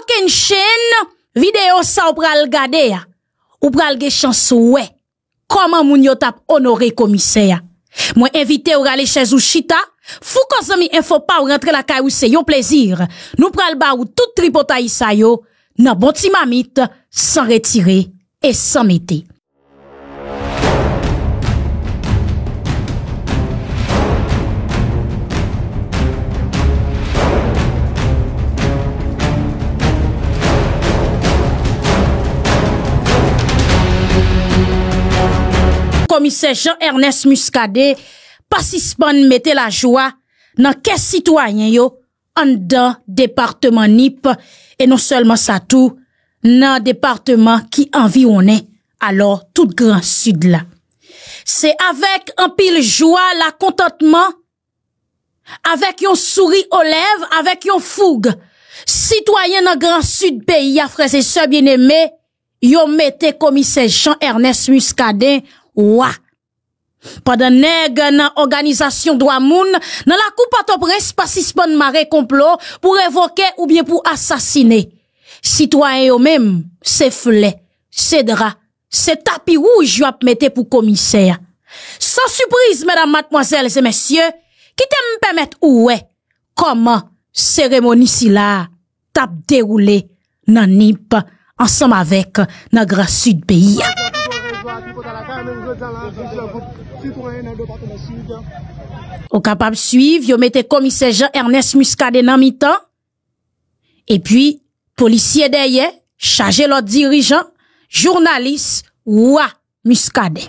aucune chaîne vidéo ça ou pral gade ya. Ou pral ge chance ouais. Comment moun yo tap honoré commissaire Moi invité ou ralé chez ou chita. Fou konsomi info pas ou rentre la kay ou c'est yon plaisir. Nous pral ba ou tout tripotaï sa yo. Nan bon timamite sans retirer et sans mettre. commissaire Jean-Ernest Muscadet Pas suspend mettez la joie Dans quel citoyens... yo en département département NIP Et non seulement ça tout département département qui est... Alors tout grand sud là... C'est avec un pile joie... la Avec avec un aux lèvres... Avec avec fougue... fougue, citoyen le grand sud frères et sœurs bien aimés... yo mettez Commissaire Jean-Ernest Muscadet wa. Padan de nan organisation la moune, nan la kou patopres suspend maré complot pour évoquer ou bien pour assassiner Citoyen eux-mêmes, c'est c'est c'est dra, tapis tapis rouge yo mettre pour commissaire. Sans surprise, mesdames, mademoiselles et messieurs, qui te où où comment cérémonie si là, tape déroulé, nan nip ensemble avec nan sud pays. Au capable suivre, vous commissaire Jean-Ernest Muscade dans mi-temps. Et puis, policier derrière, chargé l'autre dirigeant, journaliste, wa Muscadet.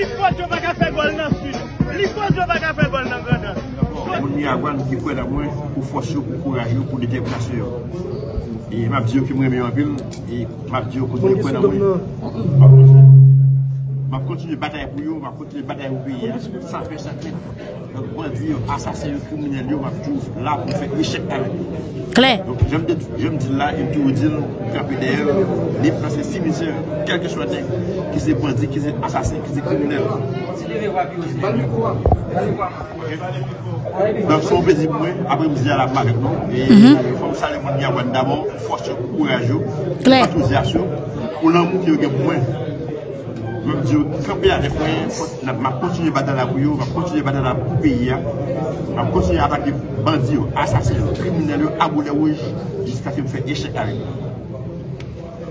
Li pot yon baka fe gol nan süt. Li pot yon baka fe gol nan gran nan. Moun mi agwan ki kwen nan mwen pou fosyo, pou kourajyo, pou dete plasyon. E map diyo ki mwen me yon bil e map diyo kwen nan mwen. Moun mi agwan ki kwen nan mwen. map kontinye bataye pou yon, map kontinye bataye pou yon, sa fech sa te, yon asase yon koumine, yon map touf la pou fek mechek kare. Klee. Jom te tou, jom te la, jom te ou di, kapi de, li plase si misi, kelke chwa te, ki se pon di ki se asase, ki se koumine. Konti de mhm. rewa biyo, ban di kouman, ban di kouman. Dan sou bezi pouen, apre mizi la la mbare, nou, e faw sa le moun yawen, d'amon, fwos yo koukoura yo, patou zi asyo, Mwen diyo, kèpè a dekwen, mwen kontinye vada la woyou, mwen kontinye vada la pou peyi ya, mwen kontinye atak de bandi yo, asasin, kriminelyo, abou le wouj, jiska ki mwen fè eshek a re.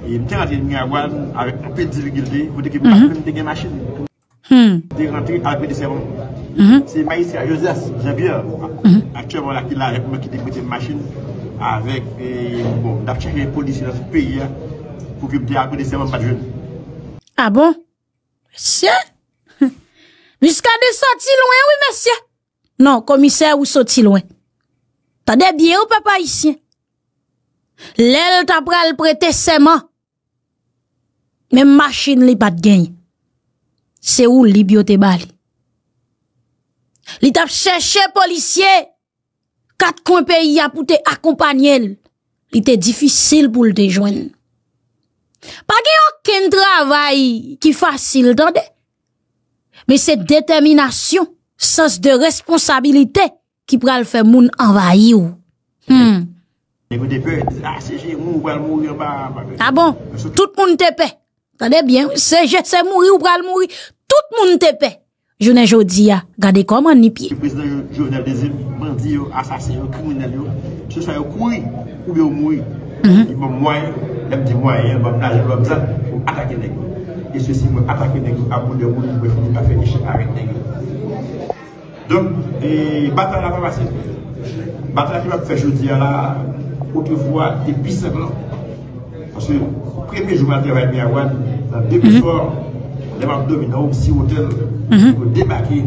E mwen ten a gen mi a wan, awe apè di rigil de, mhm. hmm. pou dekè mwen apè de gen mhm. masin. Mhm. Bon, de rentri apè de seron. Se ma yi se a yo zes, jè ah bi an. Atyè mwen la ki la, awe pou mwen ki dekè mwen dekè masin, awek, e bon, dap chèkè polisi la pou peyi ya, pou ke mwen apè de seron pa djè. A bo? Psyen, jiska de soti lwen wè mèsyen. Non, komisyen wè soti lwen. Tade biye wè pa pa yisyen. Lè lè tap pral prete seman. Mèm machin li pat geny. Se ou li biyo te bali. Li tap chèche polisyen. Kat kon peyi apoutè akompanyen. Li te difisil pou li te jwen. Pake yon ken travay ki fasil dande Me se determinasyon, sens de responsabilite Ki pral fe moun anvayi ou hmm. A ah bon, tout moun tepe Kande bien, se je se mouri ou pral mouri Tout moun tepe Jounen Joudia, kande koman ni pie Jounen Joudia, kande koman ni pie Jounen Joudia, kande koman ni pie Il faut mooy dem moyen attaquer les gens. et ceci vont attaquer les gens à bout de bout ba fi faire des échec avec les gens. donc bataille la passé bah, bataille qui ma fait jeudi à la autrefois depuis sept ans parce que le premier jour travaille travail à awan dans deux mhm. les membres dominants au hôtel mhm. pour débarquer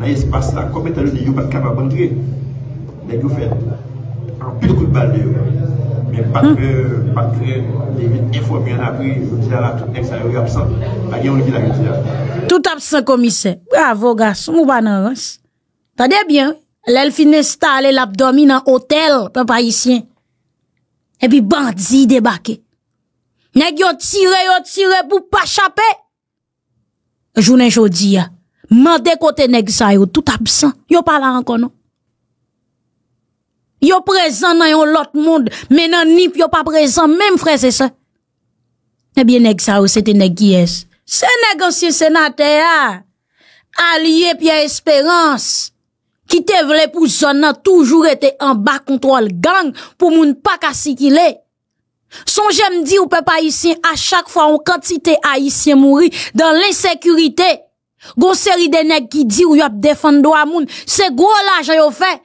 dans l'espace là comme étant le lieu pas capable d'entrer les gars fait un pile coup de balle Patre de vitifomian apri, yon tira la touten ek sa yon yon yon yon. Tout ap san komisen. Ou avogas, mou banan. Tade bien, lèl finen sta, lèl ap domi nan hotel, papayisyen. Epi bandi yi debake. Nèk yon tire, yon tire, pou pa chapè. Jounen jodi, mèndè kote nèk sa yon, tout ap san. Yon pala an non. kono. Yo prezen nan yon lot moun, menan nip yo pa prezen, menm fre se se. Ebyen ek sa ou se te nek ki es? Se nek ansyen senate a, alye pi a esperans, ki te vle pou zon nan toujou rete an bak kontrol gang pou moun pa kasi ki le. Son jem di ou pe pa isyen a chak fwa ou kantite a isyen mouri dan l'insekurite. Gon seri de nek ki di ou yop defando a moun, se gwo la jayofen.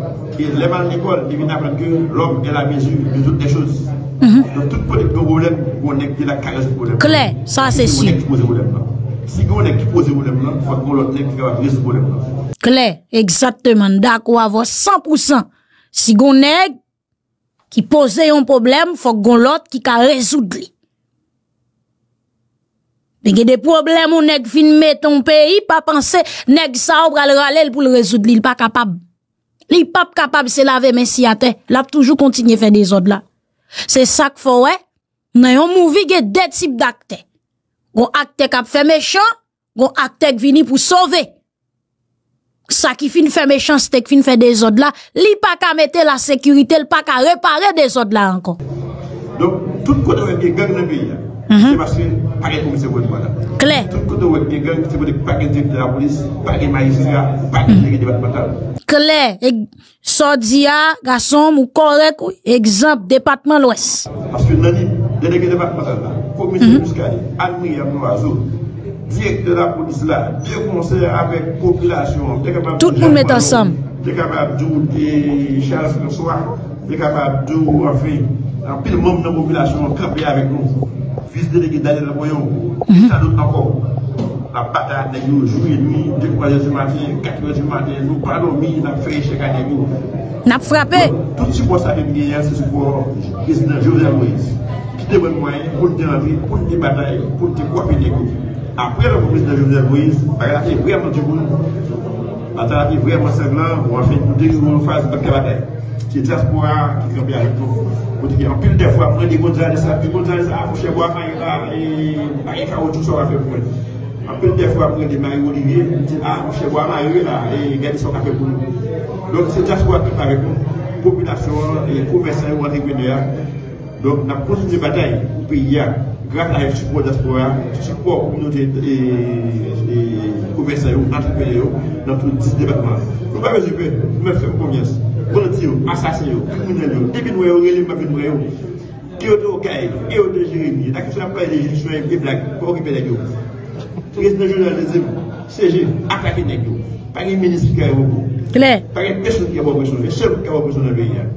Leman Nikol devine apreku, lom de la mezu, de tout de chouz. De tout poti kou volen, kou nek de la kares volen. Klee, sa se sy. Si kou nek ki pose volen lan, fok goun lot nek ki ka resu volen lan. Klee, eksatman, da kou avan 100%. Si kou nek ki pose yon problem, fok goun lot ki ka resu li. Beke de problem ou nek finme ton peyi, pa panse, nek sa ou bral ralel pou l resu li, l pa kapab. Li pa ap kapab se lave men si ate, la ap toujou kontinye fe dezod la. Se sak fo we, nan yon mouvi ge detip dakte. Gon akte kap fe mechon, gon akte ek vini pou sove. Sak ki fin fe mechon, se tek fin fe dezod la, li pa ka mette la sekurite, li pa ka repare dezod la ankon. Donk, tout koto vek de gang le miye, Se baske, pake komise wèk wèk wèk. Kler. Toun kout wèk, e genk, se bote pake dik de la polis, pake maiziz ya, pake deke debatman tan. Kler. Sòdzi ya, gason mou korek, egzamp, debatman lwès. Aske nanin, deke debatman tan nan. Komise mouskade, an mou yèm nou a zo. Diyek de la polis la, dèk monsè avèk popylasyon. Tout moun mèt ansam. Dèk amè ap djou de chans moun sowa. Dèk amè ap djou avèk. An pil moun moun popylasyon, krepe avèk moun. pou yon kou, pou yon kou, ap pata yon, jouye nwi, dekwa dekwa dekwa dekwa dekwa, nou panon mi, nan fèche kane yon, tout si pou sa mèm genye, se si pou, gèse nan jouve de l'ouise, ki te mèm mwen, pou te anvi, pou te batae, pou te kou apite kou, apèr an pou gèse nan jouve de l'ouise, akè la te vèm nan jouve, akè la te vèm nan sèm lan, ou an fèm pou dekwa nou fèm, pou te batae, c'est diaspora qui bien avec nous. en pile des fois, après des Gonzales, ça, Gonzales, vous et tout ça, fait pour En plus des fois, après des Marie-Olivier, vous ah, vous chez Marie, là, et ça, qu'on fait pour nous. Donc, c'est diaspora qui est avec nous, population, et commerçants, et entrepreneurs. Donc, nous avons continué la bataille pour pays, hein. grâce à la support diaspora, support communauté et commerçants, entrepreneurs, hein, dans tous les départements. Nous pouvons nous faisons confiance. Bonoti yo, asasye yo, koumine yo, debi nou e e yo, relem pa bi nou yo, diyo de ou ka e, diyo de jiri mi, tak yon apay de jiri, jiri jwaye, de blag, pou oripe de yo. Preznen jounalize, seje, atake de yo, pange menisikare yo pou, pange peson ki abo peson, sejou ki abo peson nan beyan.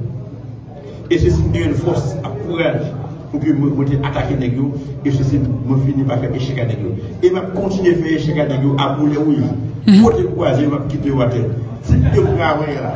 E se si mdiye l fos ap kourage, pou ki mwen te atake de yo, e se si mwen fini pa fe esheka de yo. E mwen kontine fe esheka de yo, ap moun mm-hmm. le ou yo, pote kwa zi mwen ki te wate, si mwen kwa mwen ya la,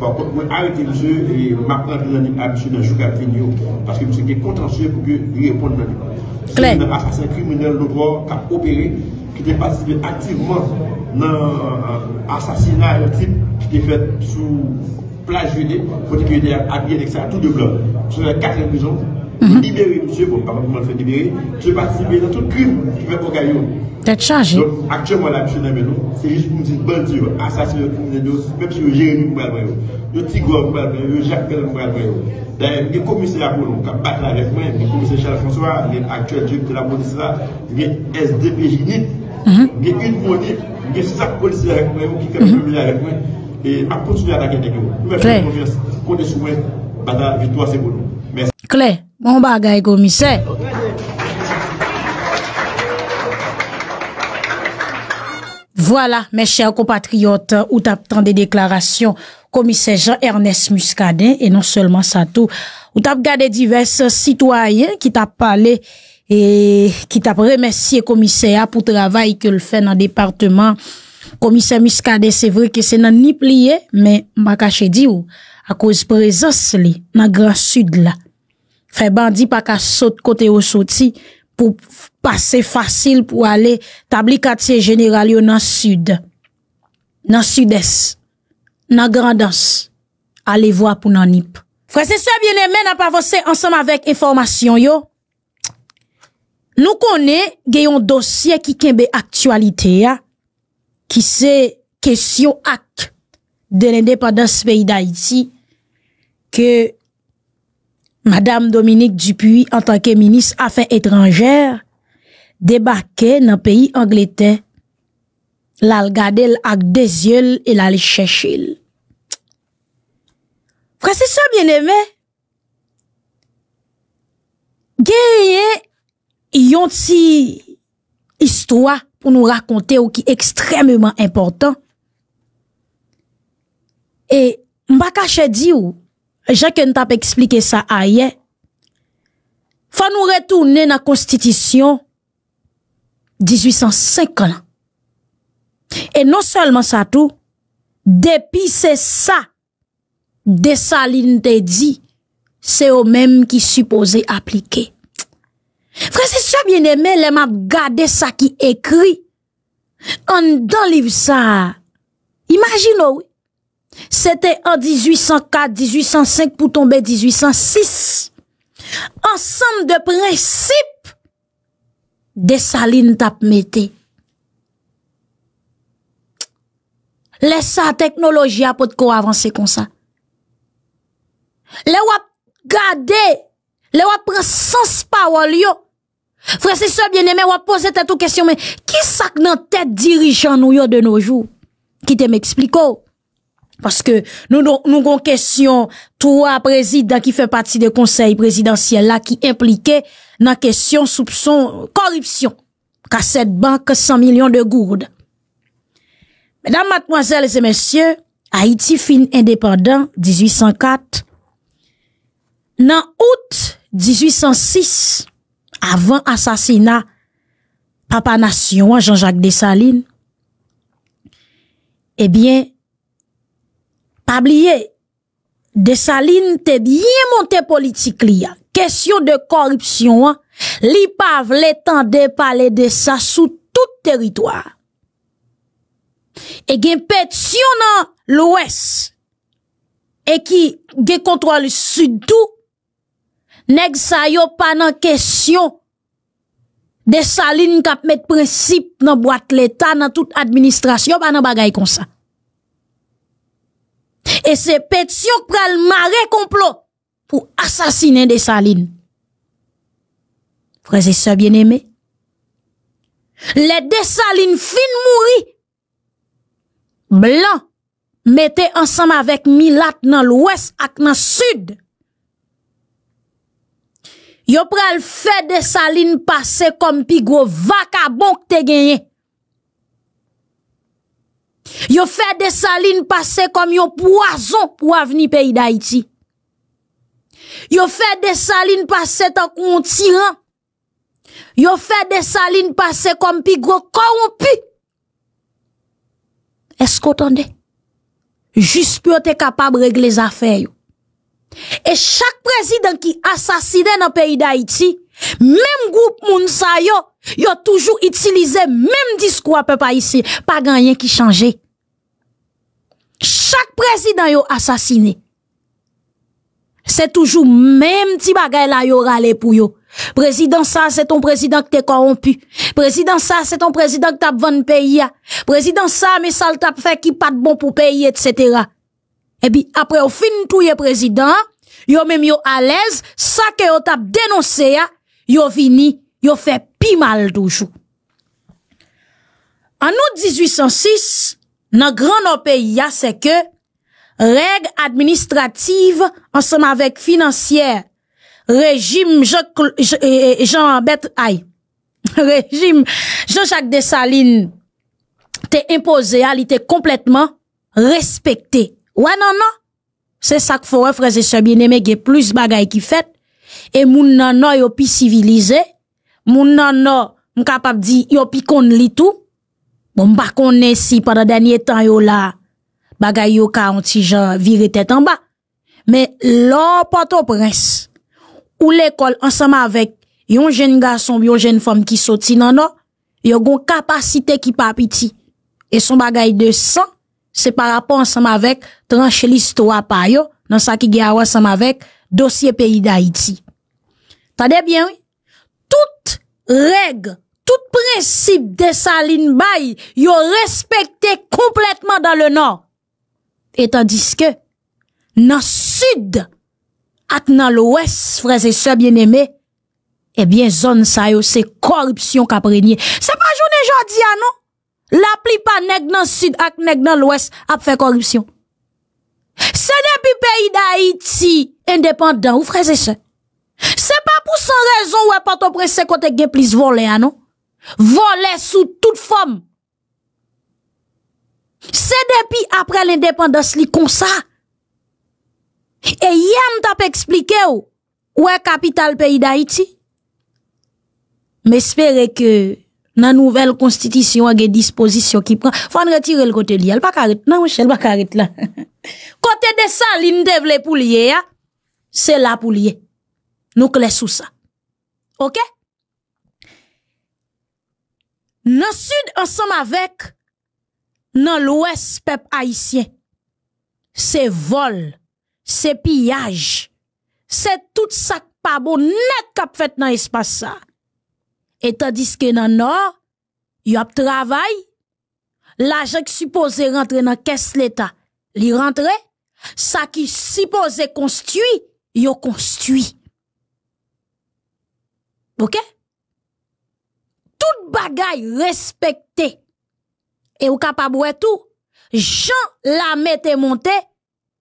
Par contre, moi, arrêter le jeu et m'apprendre dans l'habitude d'un jeu vidéo. Parce que c'est contentieux pour que je réponde dans le C'est un assassin criminel qui a opéré, qui a participé activement dans l'assassinat euh, un type qui été fait sous plage faut pour qu'il était habillé avec ça, tout de blanc. Sur la quatrième prison, mhm. libérer monsieur, bon, pas comment le faire libérer, je participer dans tout crime qui fait pour gagner. Tête chargée. Donc, actuellement, la mission dans c'est juste pour dire bandit, assassin, même si Jérémy pour le le Tigre pour le Jacques pour D'ailleurs, le commissaire pour nous, qui battu avec moi, le commissaire Charles François, l'actuel directeur de la police là, le SDPJ mhm. il y a une monnaie, il y a cinq policiers avec moi, qui fait mhm. un avec moi, et à continuer à attaquer les vous. Nous faisons confiance, comptez sur moi, bah, la victoire c'est pour nous. Merci. Claire, bon bagage commissaire. Voilà, mes chers compatriotes, ou tap tan de deklarasyon komise Jean-Ernest Muscadet, et non seulement sa tou, ou tap gade divers citoyen ki tap pale, et ki tap remesye komise ya pou travay ke l fe nan departement. Komise Muscadet, se vre ke se nan ni pliye, me makache di ou, a kouz prezans li nan gran sud la. Fè bandi pa ka sot kote ou soti, pou pase fasil pou ale tablikat se jeneral yo nan sud. Nan sudes. Nan grandans. Ale vwa pou nan nip. Franseswa, bine men a pavose ansam avek informasyon yo. Nou konen geyon dosye ki kenbe aktualite ya, ki se kesyon ak de ne depandans peyi da iti, ke... Madame Dominique Dupuy, en tanke minis afin etranjer, debake nan peyi Angleten, lal gade l ak dezyel e lal chèchil. Frè se sa, bien emè, gen yon ti istwa pou nou rakonte ou ki ekstremèman importan. E mbakache di ou, Jacques Ntap explike sa a ye, fa nou retoune na konstitisyon 1850. E non solman sa tou, depi se sa, de sa li nte di, se o mem ki suppose aplike. Franses, sa biene men, lem ap gade sa ki ekri. Kon don liv sa, imagine ou, Sete an 1804, 1805 pou tombe 1806. An sanm de prinsip de sa lin tap mette. Lese sa teknoloji apot ko avanse kon sa. Le wap gade, le wap pransans pa walyo. Frase sa biene men wap pose tato kasyon men. Ki sak nan tete dirijan nou yo de nou jou? Ki te m'expliko. Oh? paske nou kon kesyon touwa prezident ki fe pati de konsey prezidentiyen la ki implike nan kesyon soupson koripsyon, ka set bank 100 milyon de gourd. Medan matmoazèl, zè mèsyè, Haiti fin indépendant 1804, nan out 1806, avan asasina Papa Nation, Jean-Jacques Desalines, ebyen, eh Pabliye, de sa lin te diye monte politik li ya. Kesyon de korupsyon an, li pav letan de pale de sa sou tout teritoar. E gen petsyon nan l'OES, e ki gen kontrol suddou, neg sa yo pa nan kesyon de sa lin kap met prinsip nan boat letan nan tout administrasyon, yo pa nan bagay kon sa. E se pet yon pral mare komplo pou asasine desaline. Prese se bien eme. Le desaline fin mouri. Blan mette ansam avek milat nan lwes ak nan sud. Yo pral fe desaline pase kom pi gro vakabon k te genye. Yo fait des salines passer comme un poison pour avenir pays d'Haïti. Yo fait des salines passer comme qu'on tyran. Yo fait des salines passer comme des gros Est-ce qu'on t'entendez? Juste pour être capable de régler les affaires. Et chaque président qui assassine dans le pays d'Haïti, même groupe moun sa yo, toujours utilisé même discours peuple peu pas ici, pas rien qui changeait Chaque président yo assassiné. C'est toujours même petit là là yo râlé pour yo. Président ça, c'est ton président qui t'es corrompu. Président ça, c'est ton président qui t'a vendu pays. Président ça, mais ça t'a fait qui pas de bon pour pays, etc. Et puis, après, au fin tout président, yo même yo à l'aise, ça que yo dénoncé, yo vini, yo fe pi mal doujou. An nou 1806, nan gran an peyi ya seke, reg administrativ ansanavek finansyer, rejim, jo jank bet, ay, rejim, jo jank desaline, te impose, alite kompletman, respekte. Ou an non, nan nan? Se sak fwore freze sebi neme ge plouz bagay ki fèt, et moun nan nan yo pi civilisé, moun nan nan m capable di yo pi konn li tout. Bon pa konnen si pendant dernier temps yo là bagay yo ka ti jan viré tête en bas. Mais là Port-au-Prince ou l'école ensemble avec yon jeune garçon, yon jeune femme qui sorti nan nan, yo gon capacité qui pas piti Et son bagay de sang, c'est par rapport ensemble avec trancher l'histoire pa yo dans ça qui gagne ensemble avec dossier pays d'Haïti. Tade bien, oui? Toute règle, tout principe de Saline Bay, yo respecté complètement dans le nord. Et tandis que, dans le sud, at dans l'ouest, frères et sœurs bien-aimés, eh bien, zone ça c'est corruption qu'a prégné. C'est pas journée jodi, ah non? La plupart nèg dans le sud ak nèg dans l'ouest a fait corruption. C'est depuis pays d'Haïti indépendant, ou frères et sœurs. C'est pas pour sans raison ou pas ton côté gain plus volé hein, non? Voler sous toute forme. C'est depuis après l'indépendance qu'on comme ça. Et me t'a expliqué ou ouais capital pays d'Haïti. M'espérer que la nouvelle constitution a des dispositions qui prend faut en retirer le côté là. elle pas Non, Michel, pas arrêter là. Côté de ça, l'indévle pour lier, c'est là pour nous clés sous ça. OK Dans sud ensemble avec dans l'ouest peuple haïtien. C'est vol, c'est pillage. C'est tout ça pas bon net qu'a fait dans l'espace. ça. Et tandis que dans le nord, il y a travail, l'argent supposé rentrer dans la caisse l'État, il rentre, ça qui supposé construit, il construit. Ok? Tout bagaille respecté. Et ou capable ouais tout. Jean la est monté,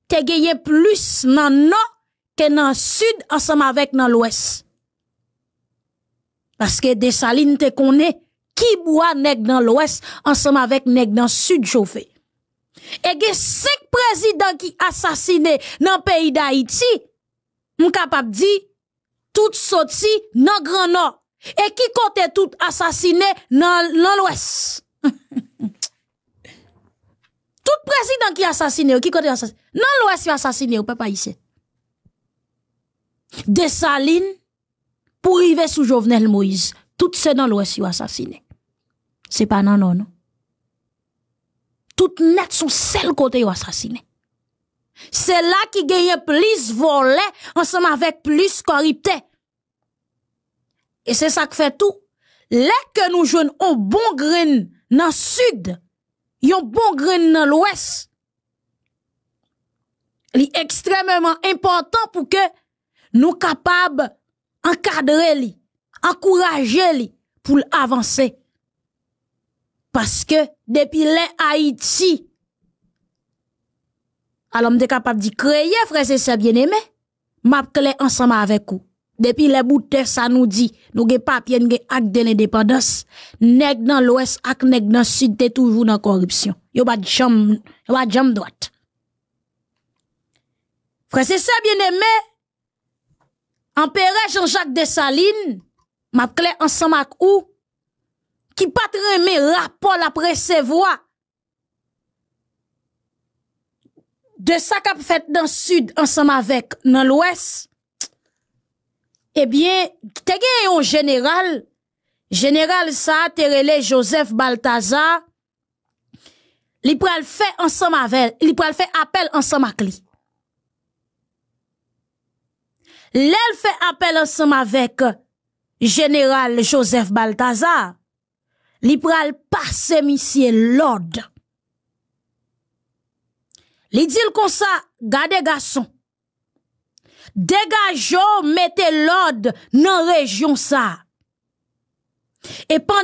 te gagné plus nan nord que nan sud ensemble avec nan l'ouest. Parce que des salines, te connaît qui boit nèg dans l'ouest ensemble avec nèg dans sud chauffé. Et gen cinq présidents qui assassinés dans le pays d'Haïti, capable dit tout dans le Grand Nord. Et qui comptait tout assassiné dans l'Ouest. tout président qui assassiné, qui comptait assassiné. Dans l'Ouest, il assassiné, ou pas ici. Des salines pour arriver sous Jovenel Moïse. Tout c'est dans l'Ouest, il assassiné. C'est pas non, non, non. Tout net son seul côté, il assassiné. C'est là qui gagne plus volé ensemble avec plus corrupté. Et c'est ça qui fait tout. Les que nous jouons ont bon grain dans le sud, ils ont bon grain dans l'ouest. C'est extrêmement important pour que nous capables encadrer les encourager pour avancer. Parce que depuis l'Haïti. Haïti, alors, on est capable de créer, frère, c'est ça, bien-aimé. M'a ensemble avec vous. Depuis les bout de ça nous dit, nous gué papier, nous avons acte de l'indépendance. Nèg dans l'ouest, ak nèg dans le sud, t'es toujours dans la corruption. Yo pas jam, yo pas de jam droite. Frère, c'est ça, bien-aimé. Empereur Jean-Jacques Dessalines, m'a clé ensemble avec vous, qui pas de rapport ses voix, de sa kap fèt nan sud ansem avèk nan l'ouès, ebyen, te genyon general, general Saaterele Joseph Baltaza, li pral fèt ansem avèk, li pral fèt apel ansem akli. Lèl fèt apel ansem avèk, general Joseph Baltaza, li pral pasè misye lòdè. Les dit comme ça, gardez garçon. Dégageons, mettez l'ordre dans la région ça. Et pendant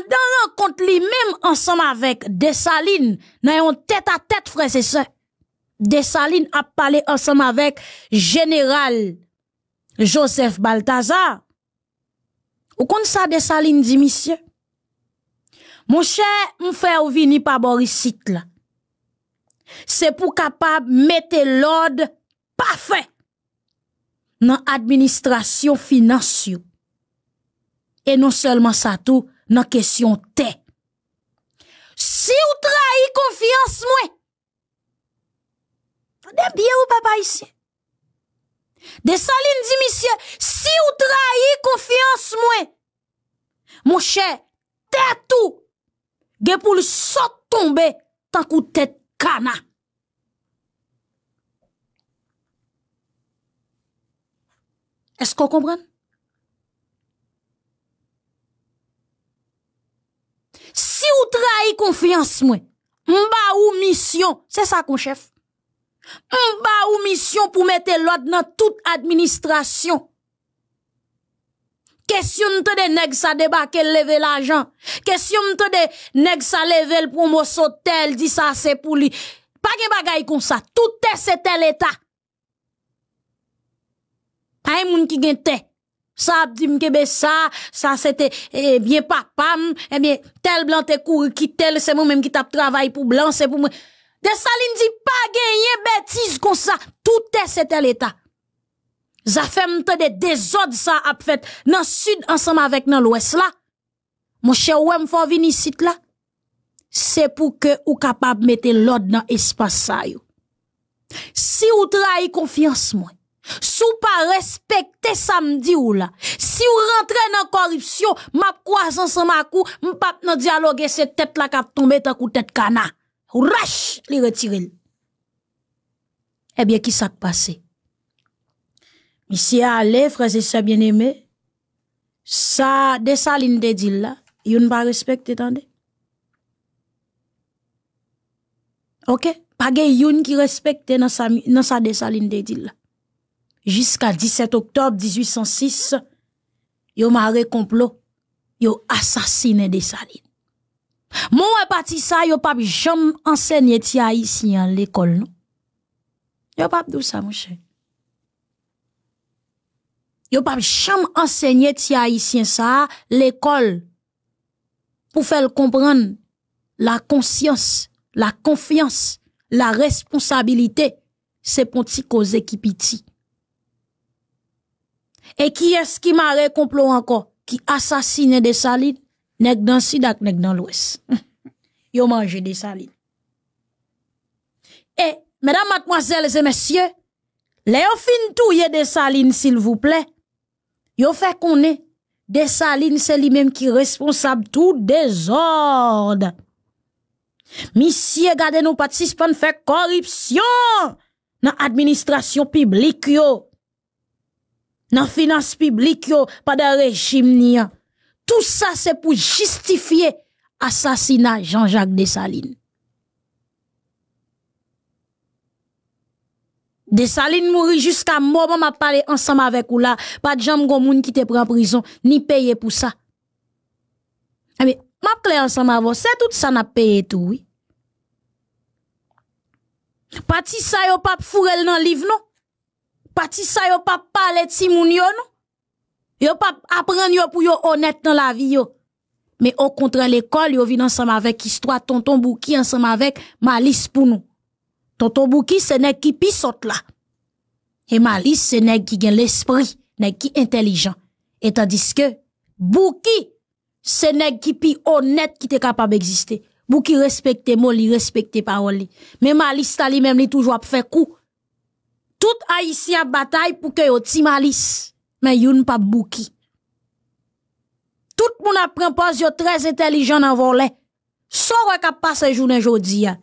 qu'on rencontre lui-même ensemble avec Dessalines, nous tête à tête, frère, c'est ça. Dessalines a parlé ensemble avec Général Joseph Baltazar. Ou qu'on ça dit, monsieur? Mon cher, me ou vini par Boris là. Se pou kapab mette l'ode pafe nan administrasyon finansyon. E non selman sa tou nan kesyon te. Si ou trahi konfians mwen, fande mbyen ou baba isye. Desa lin di misye, si ou trahi konfians mwen, mwen chè, te tou, gen pou l'sot tombe, tak ou te tou. Kana. Esko kompren? Si ou trai konfiyans mwen, mba ou misyon, se sa konchef, mba ou misyon pou mette lwad nan tout administrasyon, Question de des nèg ça débarquer lever l'argent. Question de des nèg ça lever le promo hôtel dit ça c'est pour lui. Pas de bagaille comme ça. Tout est c'est tel état. Pas monde qui gen tête. Ça dit c'est ça, ça c'était eh, bien papa, eh bien tel blanc te couru qui tel c'est moi même qui tape travail pour blanc c'est pour moi. De ne dit pas gagner bêtise comme ça. Tout est c'est tel état ça fait des désordres, ça a fait, dans le sud, ensemble avec dans l'ouest, là. Mon cher, ouais, m'faut venir ici, là. C'est pour que ou capable mettre l'ordre dans l'espace, ça, yo. Si ou trahi confiance, moi. Si ou pas respecter samedi ou là. Si ou rentrez dans la corruption, m'a croise ensemble à coup, pas nan dialogue, c'est tête là qui a tombé dans la tête cana. Rache, les retirer. Eh bien, qui s'est passé? Ici à aller, frères et bien aimé ça, des salines de dit là, ils ne pas respecté, attendez. OK? Pas yon youn qui respecte dans sa, dans sa dessaline de dit là. Jusqu'à 17 octobre 1806, yo maré complot, yo assassiné Mou Mon parti ça, yo pas jamais enseigné ti haïtien l'école, non? Yo pas dit, ça, mon cher yo pas jamais enseigner ti haïtien ça l'école pour faire comprendre la conscience, la confiance, la responsabilité, c'est pour ti cause qui piti. Et qui est-ce qui m'a complot encore qui assassine des salines nèg dans sud nèg dans l'ouest. yo mange des salines. Et mesdames, mademoiselles et messieurs, les fin touye des salines s'il vous plaît. Yo fait qu'on est salines c'est lui-même qui est responsable tout désordre. Monsieur, gardez-nous pas de suspendre, fait corruption dans l'administration publique, yo. Dans la finance publique, yo, pas de régime, Tout ça, c'est pour justifier assassinat Jean-Jacques Dessalines. salines mourir jusqu'à moment m'a parlé ensemble avec ou là, pas de gens moun qui te prend en prison, ni payé pour ça. Mais, eh m'a clair ensemble avec c'est tout ça n'a payé tout, oui. si ça yo pas fourrel dans le livre non. Parti ça yo pas parler ti moun yo non. Yo pas apprendre pour yo honnête dans la vie Mais au contraire l'école yo vient ensemble avec histoire tonton Bouki ensemble avec malice pour nous. Tonton Bouki, c'est nèg qui saute là. Et Malice, c'est nèg qui gagne l'esprit, nèg qui intelligent. Et tandis que Bouki, c'est nèg qui est honnête qui est capable d'exister. Bouki respecte mot, li respecte paroles. Mais Malice ta lui même li toujours faire coup. Tout haïtien bataille pour que yo ti Malice, mais youn pas Bouki. Tout monde apprend pas yo très intelligent dans volet. Sore kap passe jour jodi ya.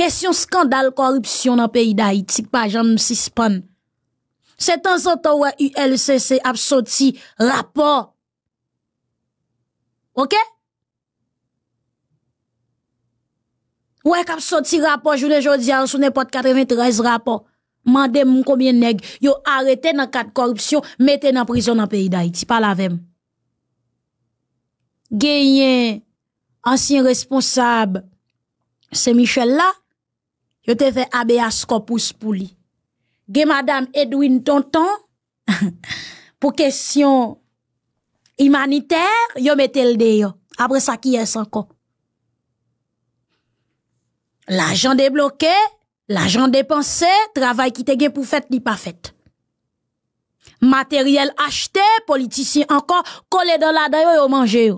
Kesyon skandal korupsyon nan peyi da itik pa jan msi span. Se tansan to wè ULCC apsoti rapor. Ok? Wè kapsoti rapor jounen jodi arsounen pot 93 rapor. Mandem moun koubyen neg. Yo arete nan kat korupsyon, mette nan prisyon nan peyi da itik. Palavem. Genyen ansyen responsab se Michel la, Je te fais abeas corpus pour lui. Ge madame Edwin Tonton, pour question humanitaire, yo le de yo. ça qui est encore encore L'ajan l'argent dépensé, travail travail qui te pour pou faire ni pas Matériel Matériel acheté, politicien encore collé dans la dayo yo manger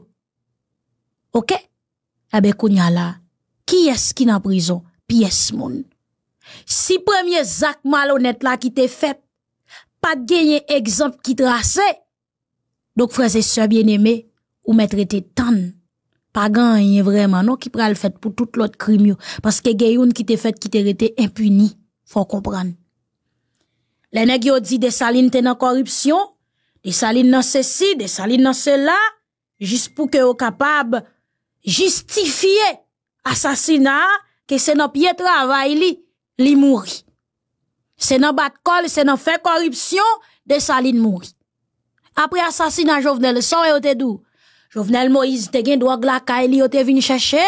Ok? Abe eh kounya qui est qui qui en prison si premier zak malhonnête là qui t'est fait, pas de gagner exemple qui tracé. Donc frères et sœurs bien aimé, ou mettre tes Pas gagné vraiment non qui pral le fait pour tout l'autre crime parce que une qui t'est fait qui t'est resté impuni, faut comprendre. Les dit des salines t'es dans corruption, des salines dans ceci, des salines dans cela juste pour que au capable justifier assassinat que c'est dans pied travail li li mouri c'est dans bat col c'est dans fait corruption de saline mourri. après assassinat Jovenel son au te dou Jovenel Moïse te gen drogue la kay vini chercher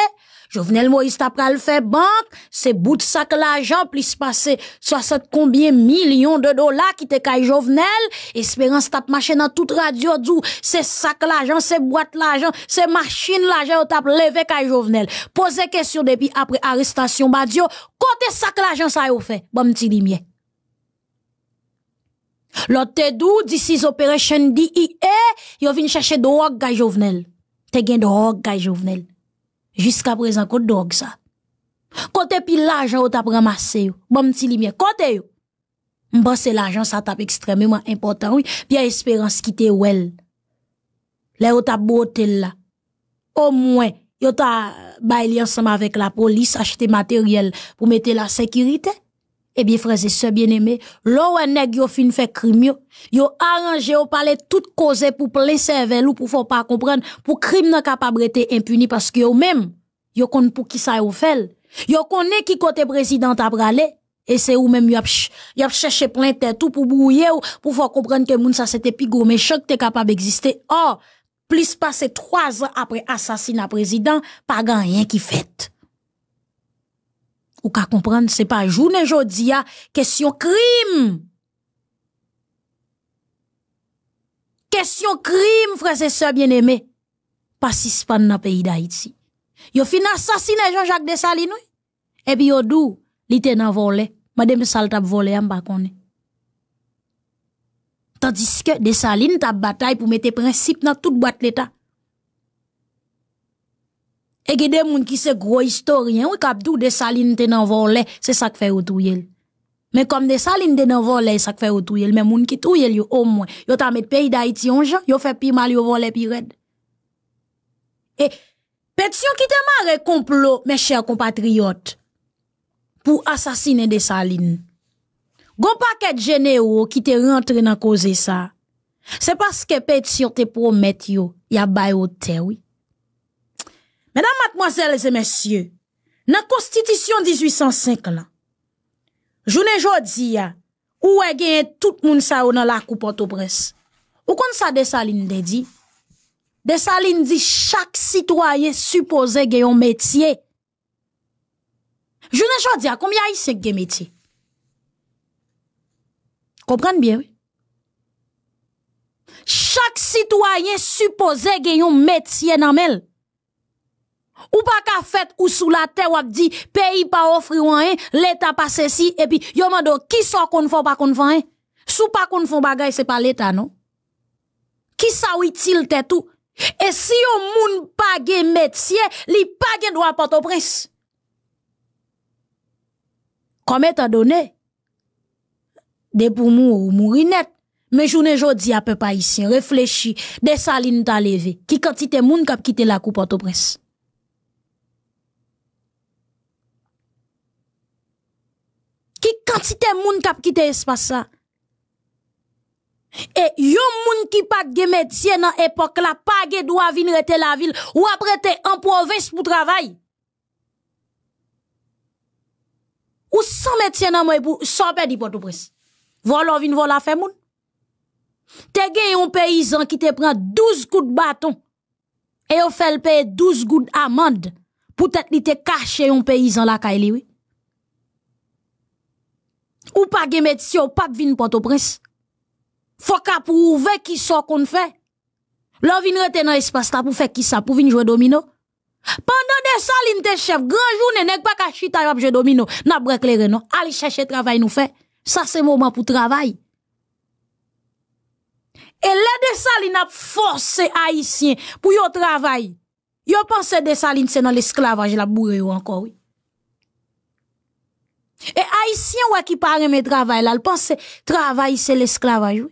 Jovenel Moïse tap pral fè bank, se bout sak l'ajan, plis pase 60 kombien milyon de dola ki te kay jovenel, espérense tap mache nan tout radio dù se sak l'ajan, se boat l'ajan, se machine l'ajan, o tap leve kay jovenel. Poze kesyon depi apre arrestasyon ba diyo, kote sak l'ajan bon sa yo fè, ba mti di mye. Lot te dù, this is operation D.I.E., yo vin chèche drog kay jovenel, te gen drog kay jovenel. jusqu'à présent côté dog ça côté pile l'argent ou t'a bon petit lumière côté yo bon c'est l'argent ça tape extrêmement important oui bien espérance qui t'est well là ou t'a beauté là au moins yo t'a bailli ensemble avec la police acheter matériel pour mettre la sécurité eh bien, frères et sœurs bien-aimés, l'on est nèg yo fin fait crime yo. Yo arrangé yo parler toute causé pour plein vers ou pour faut pas comprendre pour crime n'a capable impuni parce que vous même yo connent pour qui ça yo fait. Yo connaît qui côté président a bralé et c'est ou même yo y a cherché plein tête tout pour brouiller pour faut comprendre que moun ça c'était pigou méchant que t'es capable d'exister. oh plus passé trois ans après assassinat président, pas rien qui fait ou ka comprendre, c'est pas journée jodi a question crime. Question crime, frères et sœurs bien-aimés. Pas si dans le pays d'Haïti. Yo fin assassiné Jean-Jacques Dessalines, Et puis yo dou, li te volé. Madame Sal a volé en koné. Tandis que Dessalines tap bataille pour mettre principe dans toute boîte l'État. Et que des gens qui sont gros historiens, oui, qui ont des salines en volé, c'est ça qui fait autour Mais comme des salines de volé, c'est ça qui fait autour Mais les gens qui yo au moins, ils ont mis pays d'Haïti en jeu, ils fait pire mal, ils volé pire. Et, pétion qui te marre complot, mes chers compatriotes, pour assassiner des salines. Gon paquet de généraux qui te rentré dans cause ça. C'est parce que pétion te promet yo, y a bay terre, oui. Mèdam matmozèl zè mèsyè, nan Konstitisyon 1805 la, jounè jò di ya, ou wè genye tout moun sa ou nan la koupote ou pres. Ou kon sa desalini de di? Desalini di chak sitwaye supose genyon metye. Jounè jò di ya, konbya yi sek geny metye? Koprenn bien, wè? Chak sitwaye supose genyon metye nan mèl. Ou pas qu'à fait ou sous la terre ou dit pays pas offrir rien, l'état pas ceci et puis yo mando qui sort qu'on fait pas qu'on fait Sous pas qu'on fait bagay c'est pas l'état non. Qui ça utile t'es tout Et si on moun pas gen métier, li pas gen droit porte au prince Comme étant donné des poumons ou mourir net mais journée jodi à peu pas ici réfléchis des salines t'a levé qui quantité moun k'ap quitter la coupe porte au prince Ki kantite moun kap kite espace sa? et yon moun ki pat gen métier nan époque la, pa gen droit avin rete la ville ou aprete en province pour travailler. Ou sans métier nan mwen pou, san pe di pote pres. Volo vin vola fè moun. Te gen yon paysan ki te prend 12 coups de et et yo le pe 12 coups amande, pour être li te caché yon paysan la e li ou pas de médecin ou pas de Port-au-Prince. Faut qu'à prouver qui sort qu'on fait. L'on vient rester dans l'espace là pour faire qui ça, pour venir jouer domino. Pendant des salines de chef, grand journée, n'est pas qu'à chita à jouer domino, n'a pas éclairé non. Allez chercher travail nous fait. Ça c'est moment pour travail. Et là des salines a forcé haïtiens pour yo travail. Yo que des salines c'est dans l'esclavage la bourré encore, oui haïtien ou qui parle mes travail là, il pense travail c'est l'esclavage.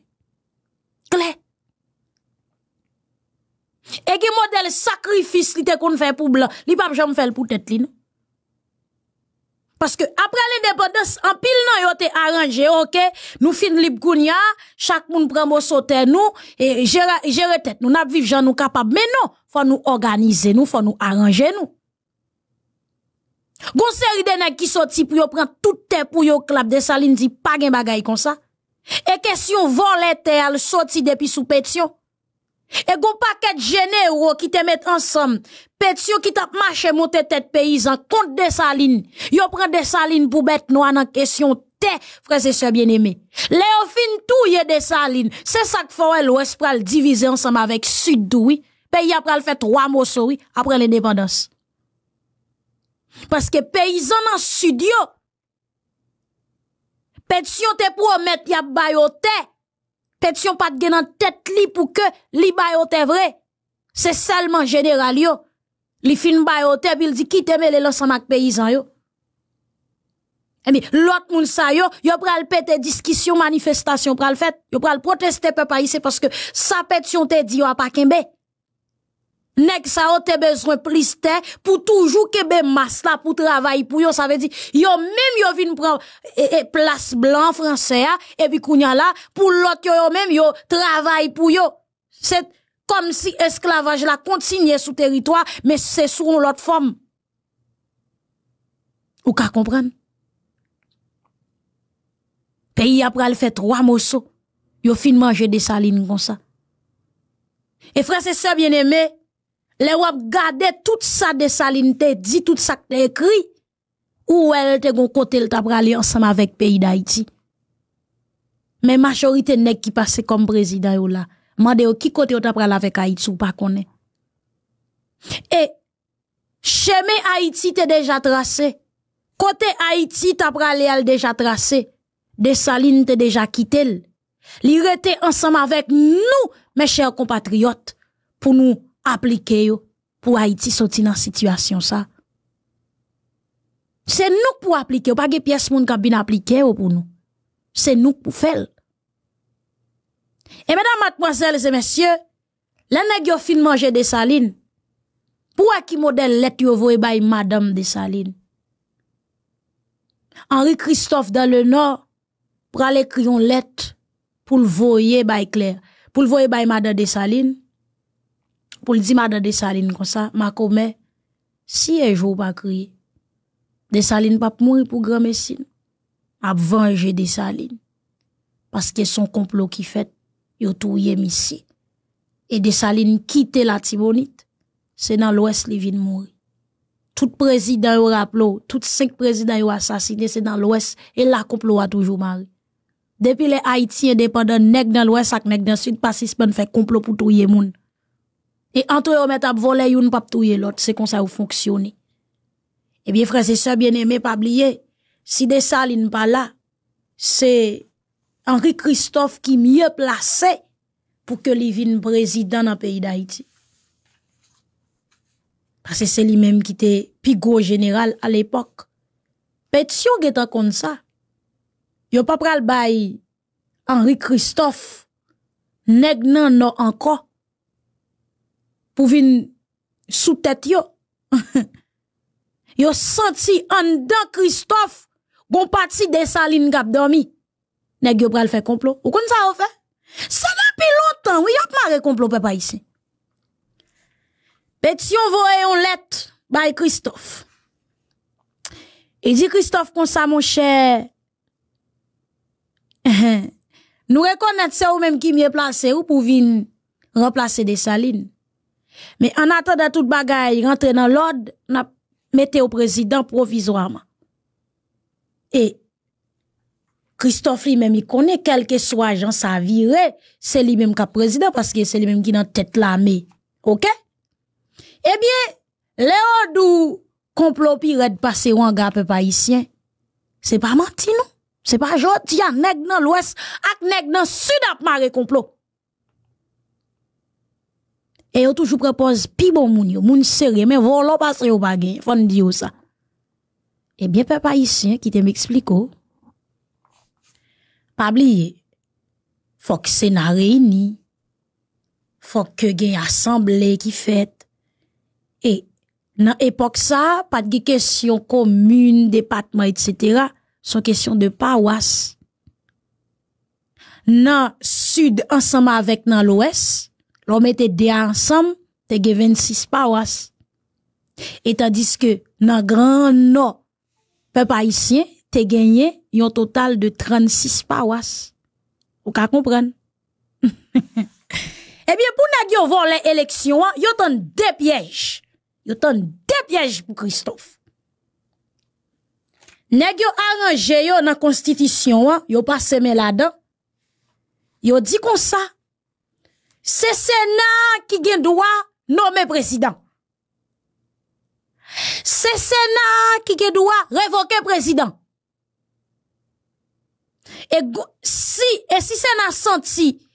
Oui. Et qui modèle sacrifice li te qu'on fait pour blanc, li pas jamais faire pour tête Parce que après l'indépendance, en pile nan yo été arrangé, OK, nous fin libre kounya, chaque moun prend mo sauter nous et gérer tête nous, n'a vivre gens nous capable. Mais non, faut nous organiser, nous faut nous arranger nous. Gon série de qui sorti pour yo prendre tout tes pour yo clap des salines, dit pas gen bagaille comme ça. Et question voler terre al sorti depuis sous pétion. Et gon paquet généraux qui te mettent ensemble. Pétion qui t'a marché monter tête paysan contre des salines. Yo prend des salines pour bête noir en question frères et sœurs bien-aimés. Léophine touye des salines. C'est ça que faut l'Ouest pral diviser ensemble avec Sud, oui. Pays après le fait trois mois oui, après l'indépendance. Parce que nan sud yo, pétion te pou y ya bayote, pétion pat gen nan tête li pour que li bayoté vrai. C'est seulement général yo, li fin bayoté bil di qui ils mak paysan yo. Eh bien, l'autre moun sa yo, yo pral pète discussion, manifestation, pral fèt, yo pral proteste pe pa parce que sa pétion te di yo bé. Nèg ça ont besoin plus terre pour toujours kebe masse là pour travailler pour yo ça veut dire yo même yo vinn prendre place blanc français et puis kounya là pour l'autre yo, même yo travaille pour yo c'est comme si esclavage là continuait sous territoire mais c'est sous l'autre forme ou ka comprendre pays après le fait trois morceaux yo fin manger des salines comme ça et frère c'est ça bien aimé le wap gade tout ça sa salines, te dit tout sa te écrit ou elle te gon kote le tab ensemble avec pays pays d'Haïti. Mais majorité n'est ki passé comme président yo là, mande yo qui kote ou avec avec Haïti ou pa et tracé. E, chemin Haïti te déjà tracé côté Haïti tab déjà al déjà tracé. Saline te déjà déjà quitté. Li rete ensemble nous, nous mes compatriotes, appliquer pour Haïti sortir dans situation ça. C'est nous pour appliquer, pas des pièces moun qui bien appliquer pour nous. C'est nous pour faire. Et mesdames, mademoiselles et messieurs, les a fini de manger des salines. Pour qui modèle lettre yo voye by madame des salines. Henri Christophe dans le nord pour aller écrire une lettre pour le voyer by Claire, pour le voyer by madame des salines pou l di ma da desaline kon sa, ma komè, si e jou pa kriye, desaline pap mouri pou grame sin, ap venje desaline, paske son komplo ki fet, yo touye misi. E desaline kite la Timonit, se nan l ouest li vin mouri. Tout prezident yo raplo, tout 5 prezident yo asasine, se nan l ouest, e la komplo wa toujou mari. Depi le Haitien depan, nek nan l ouest, ak nek nan sud, pasis men fe komplo pou touye moun. Et entre eux, mettre à voler, une pas touyer l'autre. C'est comme ça vous fonctionne. Eh bien, frères et sœurs bien aimé, pas oublier, si des salines pas là, c'est Henri Christophe qui mieux placé pour que lui président dans le pays d'Haïti. Parce que c'est lui-même qui était plus gros général à l'époque. Pétion qui était comme ça. Yo pas pral bail Henri Christophe. Nèg nan non encore pour venir sous tête yo. yo senti en dan Christophe gon parti de qui ont dormi. Nèg yo pral un complot. Ou kon ça ou fait? Ça depuis longtemps, oui, yon fait complot papa ici. Pétion voye une lettre by Christophe. Et dit Christophe comme ça mon cher. Nous reconnaissons ou même qui mieux placé ou pour venir remplacer des salines. Mais en attendant tout bagay, rentre dans l'ordre, n'a au président provisoirement. Et, Christophe lui-même, il connaît quel que soit Jean sa virer, c'est lui-même qui président parce que c'est lui-même qui est dans tête l'armée. ok? Eh bien, Léo le complot pire de passer ou en gars ce c'est pas menti, non? C'est pas il a un nèg dans l'ouest, un nèg dans sud peu maré complot et on toujours propose pi bon moun yo, moun serré, mais volo parce yo pas gain, faut dire ça. Eh bien papa ici qui te m'explique oh. pas oublier faut que sénat réuni faut que une assemblée qui fête et dans époque ça pas de question commune département etc sont question de paroisse dans sud ensemble avec dans l'ouest l'on mettait des ensemble, avez 26 paroisses. Et tandis que dans grand nord, peuple haïtien, t'es gagné un total de 36 paroisses. Vous comprenez comprendre? eh bien, pour n'a yo vol les élections, hein, yo deux pièges. Yo avez deux pièges pour Christophe. Nèg yo arrangé la dans constitution, hein, yo pas semé là-dedans. Yo dit comme ça, c'est Sénat qui a droit nommer président. C'est Sénat qui a droit révoquer président. Et si, et si Sénat senti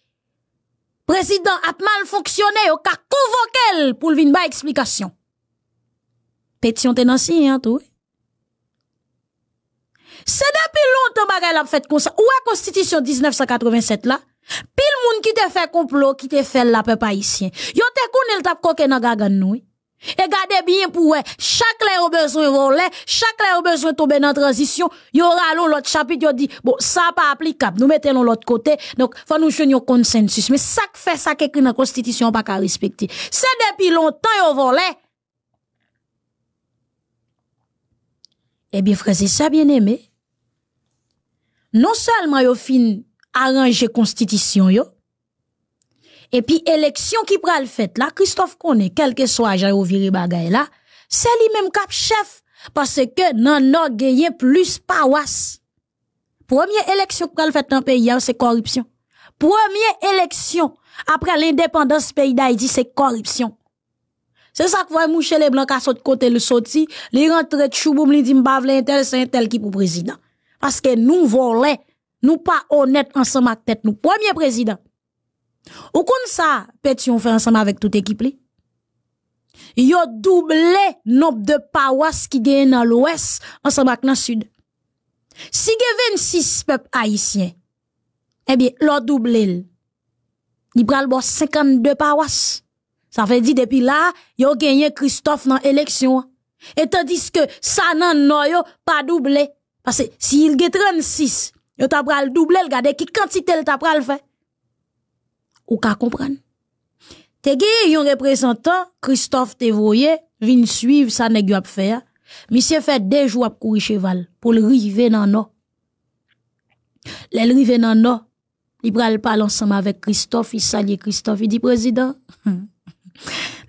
président a mal fonctionné, il a convoqué pour lui bonne explication. Pétion t'es dans hein, tout. C'est depuis longtemps que a fait comme ça. Où est la constitution 1987 là? Pile moun qui te fait complot, qui te fait la peuple haïtien. Yo te le tap coke nan gagan nou. Et gardez bien pour chaque lè au besoin voler, chaque lè au besoin tomber dans transition, yo ralon l'autre chapitre yo dit bon ça pas applicable, nous mettons l'autre côté. Donc faut nous un consensus, mais ça que fait ça qu'écrit dans constitution pas qu'à respecter. C'est depuis longtemps yo volé. Eh bien frère, c'est ça bien aimé non seulement yo fin arranger constitution yo. Et puis élection qui pral fait là, Christophe connaît quel que soit Jair viré bagay là, c'est lui-même cap chef parce que nan non gagné plus paroisse Première élection pral fait dans pays hein, c'est corruption. Première élection après l'indépendance pays d'Haïti, c'est corruption. C'est ça que voit moucher les blancs à saut côté le sorti, les rentrer de chouboum, les dit m'bavle tel c'est tel qui pour président. Parce que nous volons nous pas honnêtes ensemble avec tête nous. Premier président. Ou comme ça, Pétion fait ensemble avec toute équipe li? ont doublé nombre de paroisses qui gagnent dans l'ouest ensemble avec dans le sud. Si y 26 peuples haïtiens, eh bien, l'ont doublé. Il 52 paroisses. Ça veut dire depuis là, ont gagné Christophe dans l'élection. Et tandis que ça nan pas doublé. Parce que s'il y gagne 36, Yo t'a pral doubler, regardez qui quantité le t'a le fait. Ou ka comprendre. Te a yon représentant, Christophe Tevoye, vin suivre sa nèg yo faire. Monsieur fait deux jours à courir cheval pour le river dans non. Le river dans non. il pral parle ensemble avec Christophe, il salue Christophe, il dit président.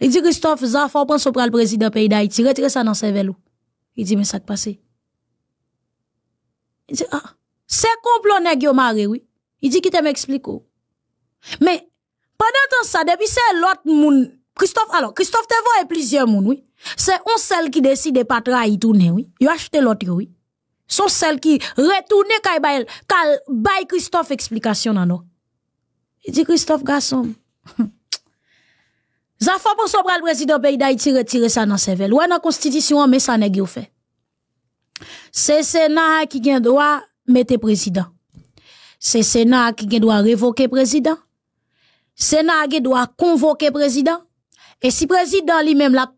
il dit Christophe, ça faut prendre son pral président pays d'Haïti, retire ça dans vélos. Il dit mais ça qui passé. Il dit ah c'est complot nèg yo maré oui. Il dit qu'il te m'explique. Oh. Mais pendant ça depuis c'est l'autre moun Christophe alors Christophe te voit plusieurs moun oui. C'est un seul qui décide pas trahir tourner oui. Il acheté l'autre oui. sont seul qui retourne quand bail Christophe explication oh. Il dit Christophe garçon. fait pour son le président pays d'Haïti retirer ça dans cervelle. Ou dans constitution mais ça n'est pas fait. C'est sénat qui a droit mettez président. C'est Sénat qui doit révoquer président. Sénat qui doit convoquer président. Et si président lui-même l'a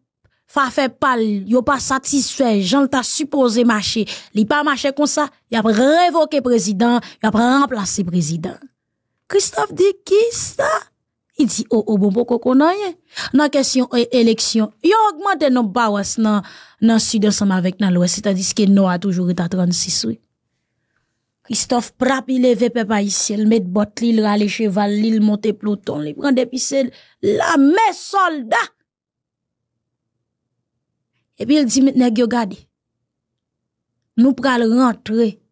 fa fait pal, yo pas satisfait, j'en t'a supposé marcher, pas marché comme ça, Il a révoqué président, il a remplacé président. Christophe dit qui ça? Il dit, oh, oh, bon, bon, Dans hein. la question élection, il a augmenté nos bawas dans, le sud ensemble avec l'ouest, c'est-à-dire que nous a toujours été à 36, Christophe Prap, il levait ici, il met bot li, il rale cheval il monte peloton, il prend des pisselles, la mes soldats. Et puis il dit, maintenant, regardez, nous pral rentrer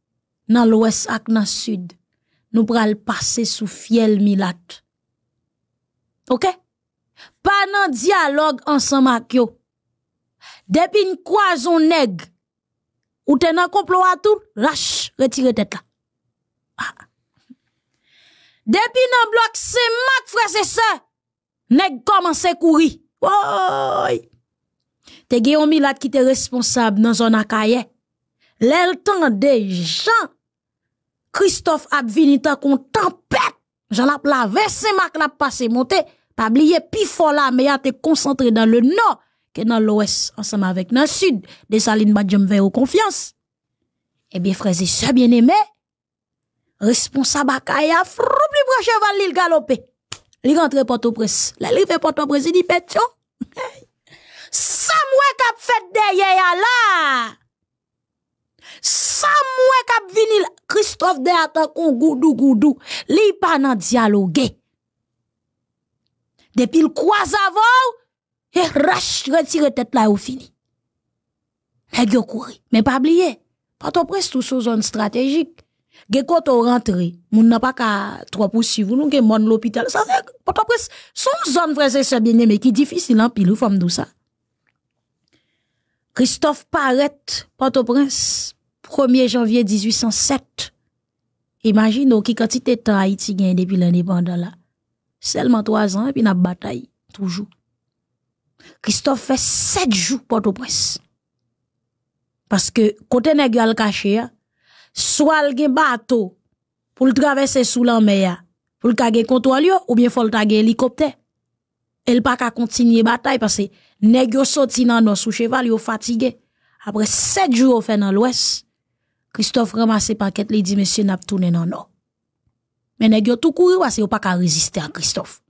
dans l'ouest et dans le sud. Nous pral passer sous fiel milat. OK? Pas le dialogue ensemble avec yo. Depuis une croison nègre, ou t'es dans complot à tout, lâche, retire tête là. Depuis non bloc, c'est mac, frère, c'est ça. Nèg commencé courir. Oui. T'es Guillaume qui t'es responsable dans zone akaye. L'elton temps des gens. Christophe a ta kon tempête. J'en la lave, c'est mac, la passé, monté. Pas oublier, pifo là mais a te concentré dans le nord, que dans l'ouest, ensemble avec dans le sud. Des salines, ma confiance. Eh bien, frère, et ça, bien aimé responsable akaya, froup li cheval Il galope. Li rentre Port-au-Prince. La li fait Port-au-Prince, il dit, Petio, Samwe kap fèt deye là. la. Samwe kap vini Christophe de atakon goudou goudou. Li pa nan dialogue. Depuis le kwa zavou, Et rache retire tête la ou fini. Mais couru, mais pas pa bliye. au prince tout sous zone stratégique. Ge koto rentre, moun n'a pas qu'à trois poursuivre, nous ge moun l'hôpital. Ça au prince son zone frère c'est bien aimé qui difficile en hein, femme dou ça. Hein. Christophe Parrette, Port-au-Prince, 1er janvier 1807. Imagine qui oh, quantité de temps Haïti gagne depuis l'indépendance là. Seulement trois ans, et puis n'a bataille, toujours. Christophe fait sept jours Port-au-Prince. Parce que, côté a caché, hein, soit le bateau pour le traverser sous la pour le kage contrôle ou bien faut le en hélicoptère elle pas qu'à continuer bataille parce que nèg yo sorti nan nos sous cheval yo fatigué après sept jours fait dans l'ouest Christophe ramasse paquet Il dit monsieur n'a tourné dans nord mais nèg yo tout couru parce yo pas qu'à résister à Christophe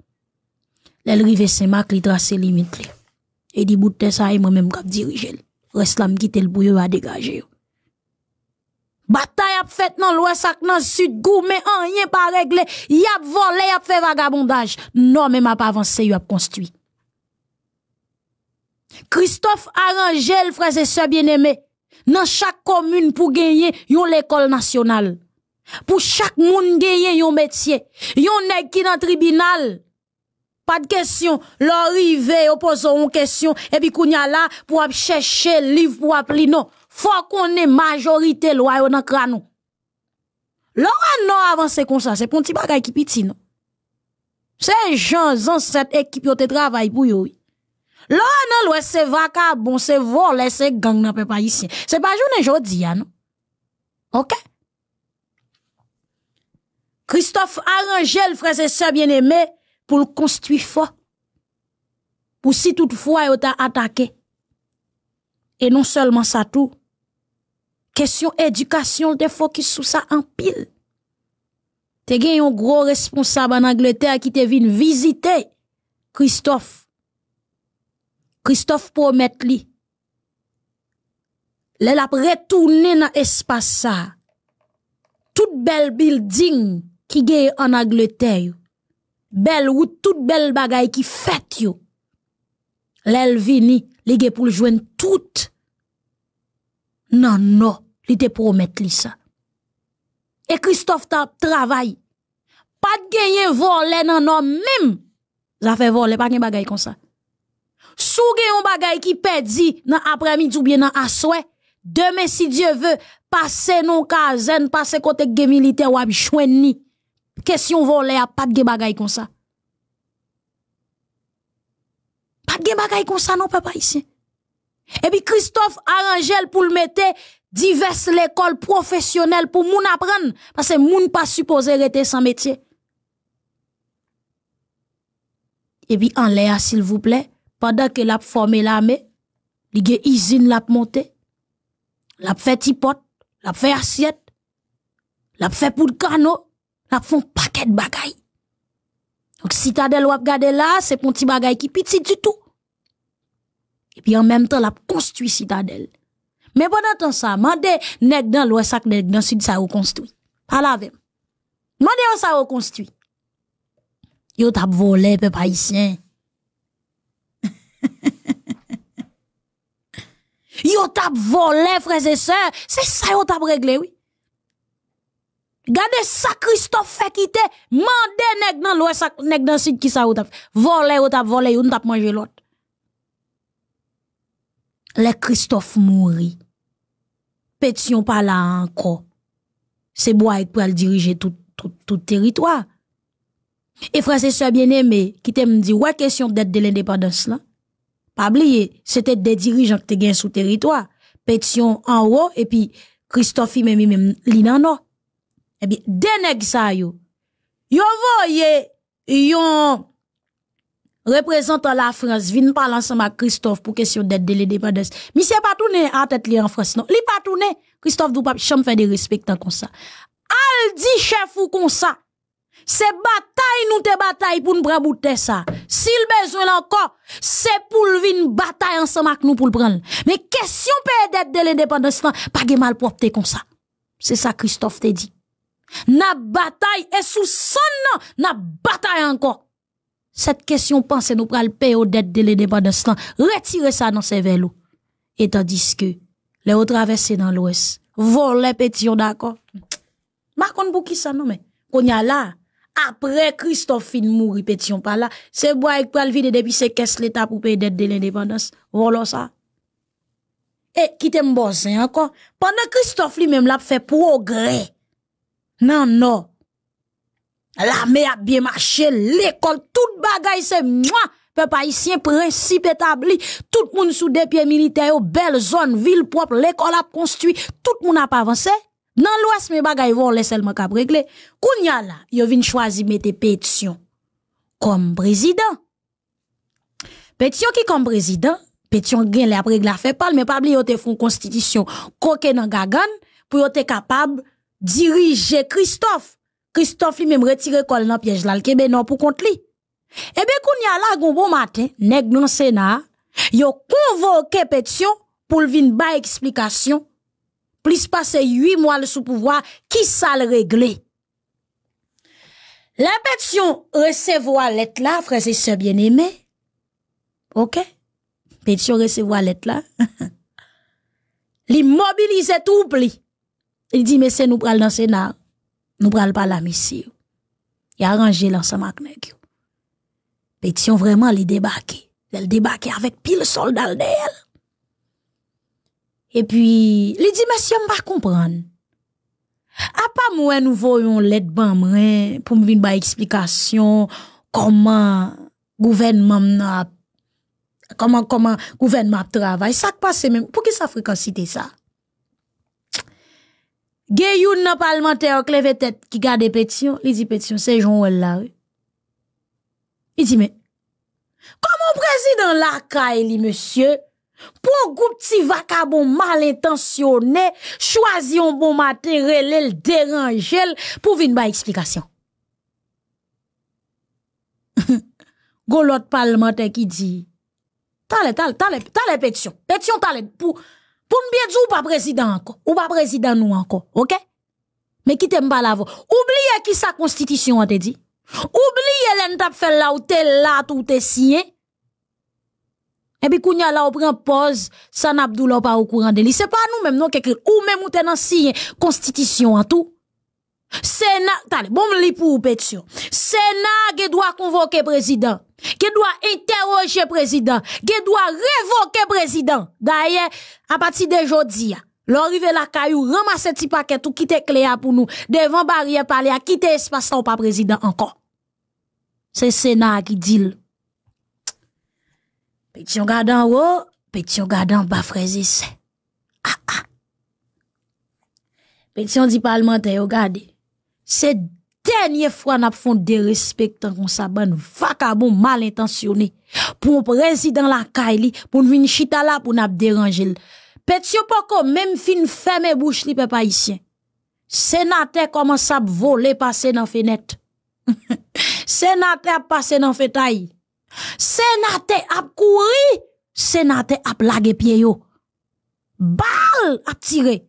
Elle rive Saint-Marc li trace limite Il et dit bout de ça et moi même cap diriger reste là me quitter le bouillon à dégager Bataille a fait dans l'ouest ak dans sud gourmet rien pas réglé, y a volé, y a fait vagabondage. Non mais m'a pas avancé, y a construit. Christophe Arangel, frère et sœurs bien-aimés, dans chaque commune pour gagner ont l'école nationale. Pour chaque monde gagner un métier, yon nèg qui dans tribunal. Pas de question, l'arrivée, on pose une question, et puis qu'on y a là pour chercher livre pour appeler non faut qu'on qu'on majorité lwa yo nan kranou. Lwa avancé comme ça, c'est ça, c'est ti bagay qui piti C'est C'est gens zan cette équipe yo te travaille pour yo. Lwa a c'est se vaca, bon, c'est vole, c'est gang pas peuple ici. C'est pas journée jounen jodi ya non. Ok? Christophe le frère et ça bien aimé pour construire fort. Pour si toutefois il t'a attaqué. Et non seulement ça tout, Question éducation te focus ça ça pile pile. Te gen un gros responsable en Angleterre qui te vin visiter. Christophe. Christophe promet lui li. Le retourné dans espace ça. Tout bel building qui gen en Angleterre Belle route, ou tout bel bagay qui fête yo. Le vini li gen tout. non il te promet li ça. Et Christophe ta de voler non vole nan nom mim, pas vole, pas comme bagay kon sa. Sou gen yon bagay ki pedi nan midi ou bien nan aswe, Demain, si Dieu veut passer non kazen, passer côté gen ou ou Question ni. question de a pas de bagay comme ça. Pas de bagay comme ça non papa ici. Et puis Christophe arrangel pour le mettre diverses l'école professionnelle pour moun apprendre parce que moun pas supposé rester sans métier. Et puis en l'air s'il vous plaît, pendant que l'a formé l'armée, li gen usine l'a monté, l'a fait tipot l'a fait assiette, l'a fait pour canot, l'a font un paquet de bagaille. Donc citadelle ou gade là, c'est pour petit bagaille qui petit du tout. Et puis en même temps l'a construit citadelle mais pendant ça, ça, mande nek dans l'Ouest ak nèg dans sud ça ou Parle avec. Mande ou ça ou construit. Yo tap volé pe pa yo tap vole et sœurs, c'est ça yo tap regle oui. Gade sa Christophe fait quitter, mande nek dans l'ouest, ak nèg dans sud qui ça ou tap. Vole yo tap vole, yo tap manger l'autre. Le Christophe mourit pétion pas là encore. C'est bois pour le diriger tout, tout, tout territoire. Et frère, c'est bien-aimé qui t'aime dit, ouais, question d'être de l'indépendance là. Pas oublier, c'était des dirigeants qui étaient sous territoire. Pétion en haut, et puis Christophe même, même, l'inano. Eh bien, des nègres ça yo. Yo voye, yon, représentant la France vient parler ensemble avec Christophe pour question d'aide de l'indépendance. c'est pas tourné à tête li en France non. Li pas tourné. Christophe je pas cham faire des respectants comme ça. Al dit chef ou comme ça. C'est bataille nous te bataille pour nous prendre bouter ça. S'il besoin encore, c'est pour une bataille ensemble avec nous pour le prendre. Mais question paix d'aide de l'indépendance pas de mal propre comme ça. C'est ça Christophe te dit. Na bataille et sous son nom. na bataille encore. Cette question pense nous pral payer aux dettes de l'indépendance là. Retirez ça dans ses vélos. Et tandis que, les autres traversés dans l'ouest, voler pétion d'accord. Macron pour qui ça non mais? Qu'on y a là, après Christophe fin mourit, pétion pas là, c'est bois avec pral vide depuis c'est qu'est-ce l'état pour payer dettes de l'indépendance. Voilà ça. Et qui moi bosser hein, encore? Pendant Christophe lui-même l'a fait progrès. Non, non. La l'armée a bien marché, l'école, tout bagaille, c'est moi, peuple haïtien, principe établi, tout le monde sous des pieds militaires, belle zone, ville propre, l'école a construit, tout le monde a pas avancé. Dans l'ouest, mes bagailles vont laisser seulement cap régler. Kounya là, yo vin choisi mettre pétition comme président. Pétion qui comme président, pétition après la règle fait pas, mais pas a te font constitution koke dans gagan pour être capable diriger Christophe Christophe lui-même retiré col dans piège là, le Québec non pour compte lui. Eh bien, qu'on y a là, bon matin, nèg dans Sénat, yo convoqué pétition pour vin ba explication. Plus passé huit mois sous pouvoir, qui ça le régler? La pétition recevoir lettre là, frères et sœurs bien-aimés. OK? Pétition recevoir lettre là. Il mobiliser tout pli. Il dit mais c'est nous pral dans Sénat nous parlons pas la mission. Il a arrangé l'ensemble avec nèg Pétion vraiment les débarquer. Elle débarqué avec pile soldat d'elle. Et puis, il dit monsieur pas comprendre. A pas moi nous voyons l'aide ban hein, pour me venir une explication comment gouvernement comment comment gouvernement travaille ça passe même pour qui ça fréquence ça Gayoun yon parlementaire qui garde pétition, il dit pétition c'est Jean Well là. Il dit mais comment président la caille monsieur pour un groupe petit vacabon mal intentionné choisi un bon matériel dérange pour venir ba explication. Go l'autre parlementaire qui dit Tale, tale, tale, pétition. Pétition les, pour pour bien dire, ou pas président encore. Ou pas président nous encore. OK? Mais qui t'aime pas là Oubliez qui sa constitution a te dit. Oubliez l'en fait là ou t'es là, tout t'es signé. Et puis, quand là, on prend pause, ça n'a pas au courant de lui. C'est pas nous-mêmes, non, quelque, ou même ou t'es dans signé, constitution en tout. Sénat, attendez, bon li pour pétition. Sénat qui doit convoquer président, qui doit interroger président, qui doit révoquer président. D'ailleurs, à partir de jodi, l'arrivée la caillou, ramasser petit paquet ou quitter Cléa pour nous, devant barrière parler, quitter espace ou pas président encore. C'est Sénat qui dit. Pétion garde en haut, pétition garde en bas, Ah, ah. Pétion dit parlementaire, regardez c'est dernière fois n'a fait des respectants qu'on s'abonne vacabon mal intentionné pour président la Kali, pour venir chita là pour nous déranger Petit poko même fin ferme bouche li peuple haïtien sénateur comment ça voler passer dans fenêtre sénateur passé dans fétail sénateur a courir sénateur a blaguer pied yo balle a tirer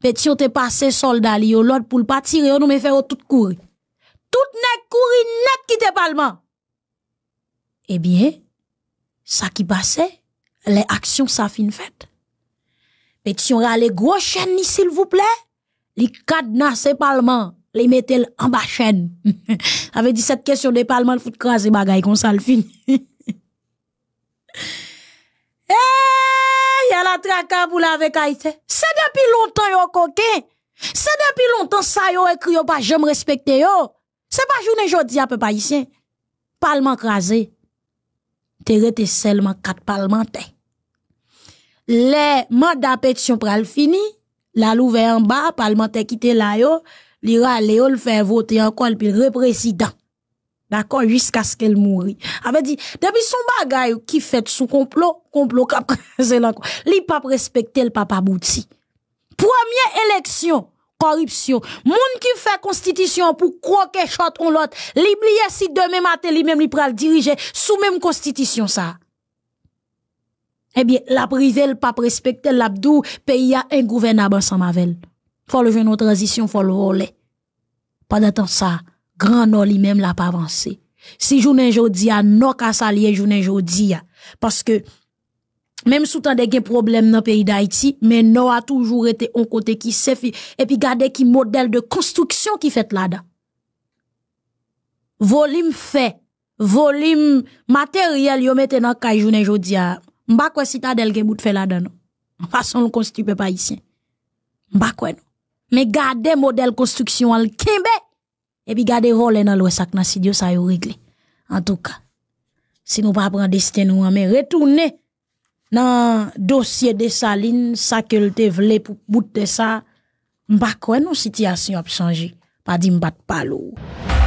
Petit, ben, on te passé soldat li yo, l'autre pour pas tirer, nous me fait tout courir. Tout net courir net t'est parlement. Eh bien, ça qui passait, les actions ça fin fait. Petit, on rale gros chaîne s'il vous plaît. les cadenas, c'est parlement, les mettez en bas chaîne. Avec 17 questions de parlement, le fout craser bagaille comme ça le fin. Eh a la traka avec C'est depuis longtemps yo coquin. C'est depuis longtemps ça yo écrit yo pas j'aime respecter yo. C'est pas journée jodi à peu pas ici. Parlement crasé. T'es seulement quatre parlementaires. Les mandats pétition pral fini, la louve en bas, parlementaire quitte là yo, l'ira Léo le faire voter encore puis le président. D'accord, jusqu'à ce qu'elle mourit. Avait dit, depuis son bagage qui fait sous complot, complot cap respecté le papa Bouti. Première élection, corruption. monde qui fait constitution pour croquer chot on l'autre, blier si demain matin lui même li le diriger sous même constitution ça. Eh bien, la privé, le pas respecte l'abdou, pays a ingouvernable ensemble avec Faut le jeune transition, faut le voler Pas temps ça, grand nord lui-même l'a pas avancé. Si journée jodi a nok a salié journée jodi parce que même sous tant des problèmes dans le pays d'Haïti, mais nous a toujours été un côté qui s'est Et puis, regardez qui modèle de construction qui fait là-dedans. Volume fait, volume matériel, yon mette dans le cas, journée, je dis, m'ba quoi si t'as des de qui fait là-dedans, toute Façon, le construit pas ici. M'ba quoi, Mais gardez modèle construction, al et puis gardez voler dans le sac dans si Dieu ça y réglé. En tout cas, si nous pas prendre destin nous mais retourner dans dossier de Saline, ça que le te pour bout de ça, pas quoi nos situations a changé. Pas ne pas